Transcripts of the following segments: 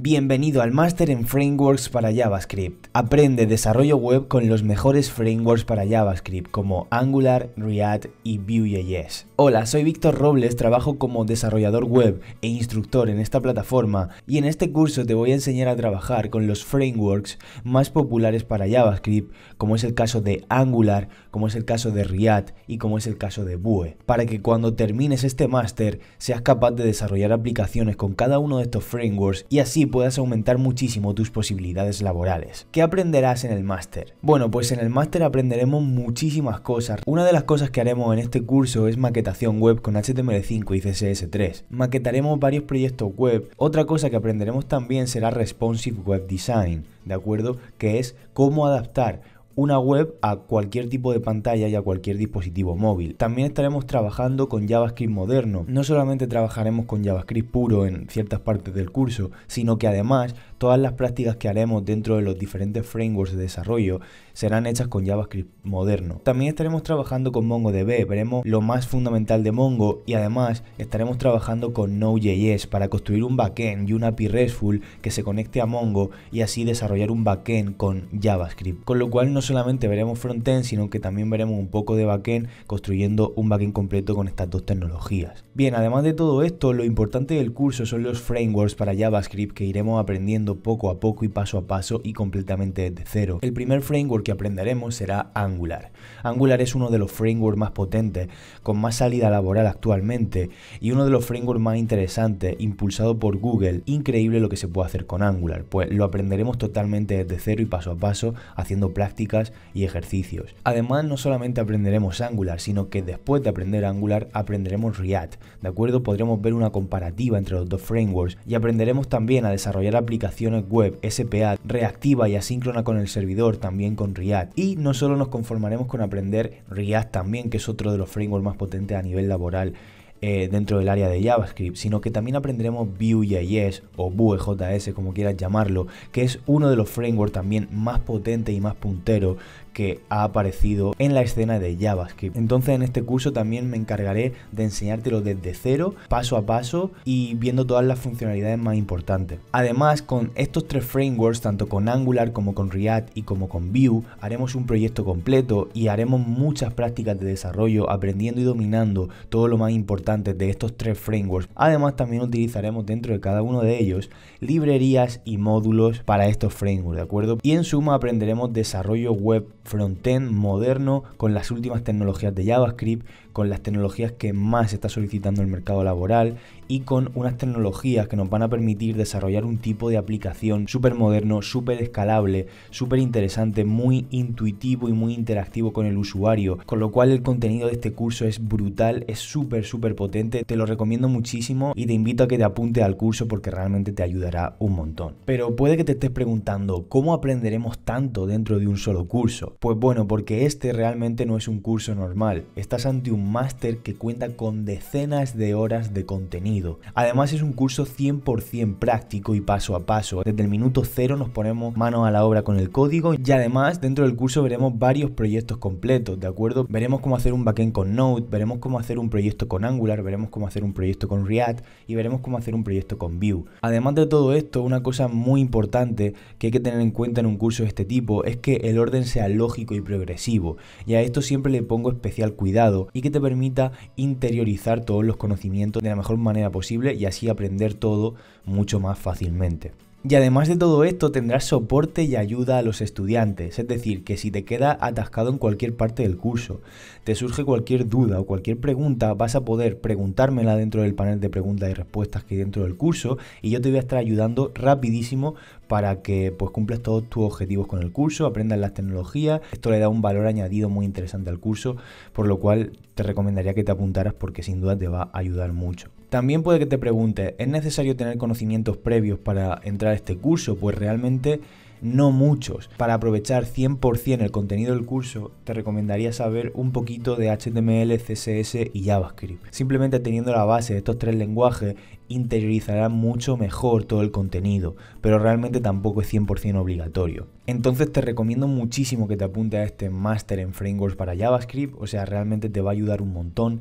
Bienvenido al máster en frameworks para JavaScript. Aprende desarrollo web con los mejores frameworks para JavaScript como Angular, React y Vue.js. Hola, soy Víctor Robles, trabajo como desarrollador web e instructor en esta plataforma y en este curso te voy a enseñar a trabajar con los frameworks más populares para JavaScript, como es el caso de Angular, como es el caso de React y como es el caso de Vue, para que cuando termines este máster seas capaz de desarrollar aplicaciones con cada uno de estos frameworks y así puedas aumentar muchísimo tus posibilidades laborales. ¿Qué aprenderás en el máster? Bueno, pues en el máster aprenderemos muchísimas cosas. Una de las cosas que haremos en este curso es maquetación web con HTML5 y CSS3. Maquetaremos varios proyectos web. Otra cosa que aprenderemos también será responsive web design, ¿de acuerdo? Que es cómo adaptar una web a cualquier tipo de pantalla y a cualquier dispositivo móvil. También estaremos trabajando con JavaScript moderno. No solamente trabajaremos con JavaScript puro en ciertas partes del curso, sino que además todas las prácticas que haremos dentro de los diferentes frameworks de desarrollo serán hechas con JavaScript moderno. También estaremos trabajando con MongoDB, veremos lo más fundamental de Mongo y además estaremos trabajando con Node.js para construir un backend y una API RESTful que se conecte a Mongo y así desarrollar un backend con JavaScript. Con lo cual no solamente veremos frontend, sino que también veremos un poco de backend construyendo un backend completo con estas dos tecnologías. Bien, además de todo esto, lo importante del curso son los frameworks para JavaScript que iremos aprendiendo poco a poco y paso a paso y completamente desde cero. El primer framework que aprenderemos será Angular. Angular es uno de los frameworks más potentes, con más salida laboral actualmente y uno de los frameworks más interesantes, impulsado por Google. Increíble lo que se puede hacer con Angular, pues lo aprenderemos totalmente desde cero y paso a paso, haciendo práctica y ejercicios. Además, no solamente aprenderemos Angular, sino que después de aprender Angular aprenderemos React, ¿de acuerdo? Podremos ver una comparativa entre los dos frameworks y aprenderemos también a desarrollar aplicaciones web, SPA, reactiva y asíncrona con el servidor, también con React. Y no solo nos conformaremos con aprender React también, que es otro de los frameworks más potentes a nivel laboral eh, dentro del área de JavaScript, sino que también aprenderemos Vue.js o Vue.js, como quieras llamarlo, que es uno de los frameworks también más potentes y más punteros que ha aparecido en la escena de JavaScript. Entonces en este curso también me encargaré de enseñártelo desde cero, paso a paso y viendo todas las funcionalidades más importantes. Además, con estos tres frameworks, tanto con Angular como con React y como con Vue, haremos un proyecto completo y haremos muchas prácticas de desarrollo aprendiendo y dominando todo lo más importante de estos tres frameworks. Además, también utilizaremos dentro de cada uno de ellos librerías y módulos para estos frameworks, ¿de acuerdo? Y en suma aprenderemos desarrollo web frontend moderno con las últimas tecnologías de JavaScript, con las tecnologías que más está solicitando el mercado laboral y con unas tecnologías que nos van a permitir desarrollar un tipo de aplicación súper moderno, súper escalable, súper interesante, muy intuitivo y muy interactivo con el usuario. Con lo cual el contenido de este curso es brutal, es súper, súper potente, te lo recomiendo muchísimo y te invito a que te apunte al curso porque realmente te ayudará un montón. Pero puede que te estés preguntando, ¿cómo aprenderemos tanto dentro de un solo curso? Pues bueno, porque este realmente no es un curso normal, estás ante un máster que cuenta con decenas de horas de contenido. Además es un curso 100% práctico y paso a paso, desde el minuto cero nos ponemos mano a la obra con el código y además dentro del curso veremos varios proyectos completos, ¿de acuerdo? Veremos cómo hacer un backend con Node, veremos cómo hacer un proyecto con Angular, veremos cómo hacer un proyecto con React y veremos cómo hacer un proyecto con Vue. Además de todo esto, una cosa muy importante que hay que tener en cuenta en un curso de este tipo es que el orden sea lógico y progresivo, y a esto siempre le pongo especial cuidado y que te permita interiorizar todos los conocimientos de la mejor manera posible y así aprender todo mucho más fácilmente. Y además de todo esto tendrás soporte y ayuda a los estudiantes, es decir, que si te queda atascado en cualquier parte del curso, te surge cualquier duda o cualquier pregunta, vas a poder preguntármela dentro del panel de preguntas y respuestas que hay dentro del curso y yo te voy a estar ayudando rapidísimo para que pues cumples todos tus objetivos con el curso, aprendas las tecnologías, esto le da un valor añadido muy interesante al curso, por lo cual te recomendaría que te apuntaras porque sin duda te va a ayudar mucho. También puede que te pregunte, ¿es necesario tener conocimientos previos para entrar a este curso? Pues realmente no muchos. Para aprovechar 100% el contenido del curso, te recomendaría saber un poquito de HTML, CSS y JavaScript. Simplemente teniendo la base de estos tres lenguajes, interiorizará mucho mejor todo el contenido, pero realmente tampoco es 100% obligatorio. Entonces te recomiendo muchísimo que te apunte a este máster en frameworks para JavaScript, o sea, realmente te va a ayudar un montón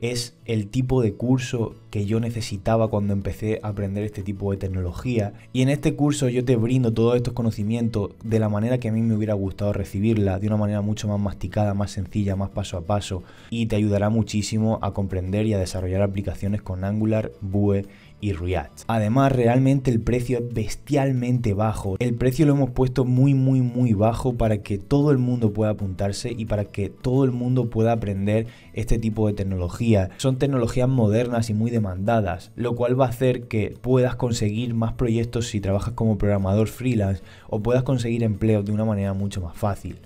es el tipo de curso que yo necesitaba cuando empecé a aprender este tipo de tecnología. Y en este curso yo te brindo todos estos conocimientos de la manera que a mí me hubiera gustado recibirla, de una manera mucho más masticada, más sencilla, más paso a paso. Y te ayudará muchísimo a comprender y a desarrollar aplicaciones con Angular, Vue y Además, realmente el precio es bestialmente bajo. El precio lo hemos puesto muy, muy, muy bajo para que todo el mundo pueda apuntarse y para que todo el mundo pueda aprender este tipo de tecnología. Son tecnologías modernas y muy demandadas, lo cual va a hacer que puedas conseguir más proyectos si trabajas como programador freelance o puedas conseguir empleo de una manera mucho más fácil.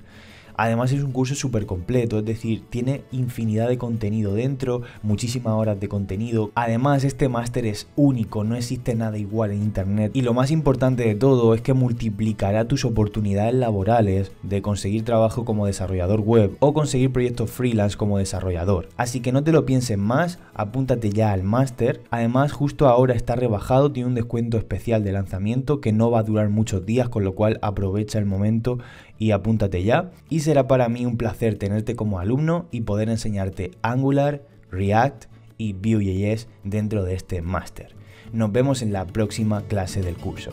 Además es un curso súper completo, es decir, tiene infinidad de contenido dentro, muchísimas horas de contenido. Además este máster es único, no existe nada igual en Internet. Y lo más importante de todo es que multiplicará tus oportunidades laborales de conseguir trabajo como desarrollador web o conseguir proyectos freelance como desarrollador. Así que no te lo pienses más, apúntate ya al máster. Además justo ahora está rebajado, tiene un descuento especial de lanzamiento que no va a durar muchos días, con lo cual aprovecha el momento y apúntate ya. Y será para mí un placer tenerte como alumno y poder enseñarte Angular, React y Vue.js dentro de este máster. Nos vemos en la próxima clase del curso.